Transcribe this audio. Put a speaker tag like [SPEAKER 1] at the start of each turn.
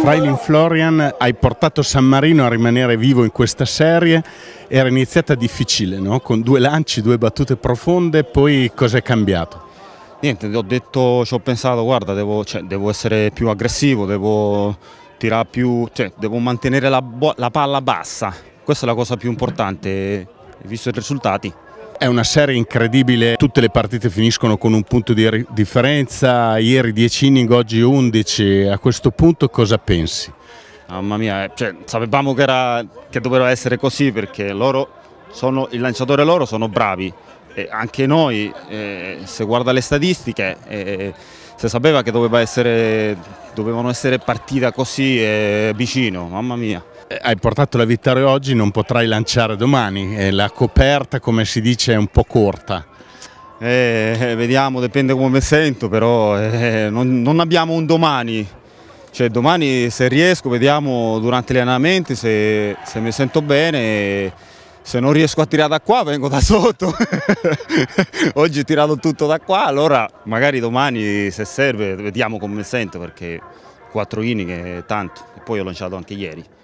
[SPEAKER 1] Frailin Florian, hai portato San Marino a rimanere vivo in questa serie, era iniziata difficile, no? con due lanci, due battute profonde, poi cosa è cambiato?
[SPEAKER 2] Niente, ho detto, ci ho pensato, guarda, devo, cioè, devo essere più aggressivo, devo, più, cioè, devo mantenere la, la
[SPEAKER 1] palla bassa, questa è la cosa più importante, visto i risultati. È una serie incredibile, tutte le partite finiscono con un punto di differenza, ieri 10 inning, oggi 11, a questo punto cosa pensi? Mamma mia, eh, cioè, sapevamo che,
[SPEAKER 2] era, che doveva essere così perché loro sono, il lanciatore loro sono bravi, e anche noi eh, se guarda le statistiche eh, se sapeva che doveva
[SPEAKER 1] essere dovevano essere partita così e eh, vicino, mamma mia. Eh, hai portato la vittoria oggi, non potrai lanciare domani, eh, la coperta come si dice è un po' corta.
[SPEAKER 2] Eh, vediamo, dipende come mi sento, però eh, non, non, abbiamo un domani. Cioè, domani se riesco vediamo durante gli allenamenti se, se mi sento bene se non riesco a tirare da qua vengo da sotto, oggi ho tirato tutto da qua, allora magari domani se serve vediamo come sento perché 4 inning è tanto e poi ho lanciato anche ieri.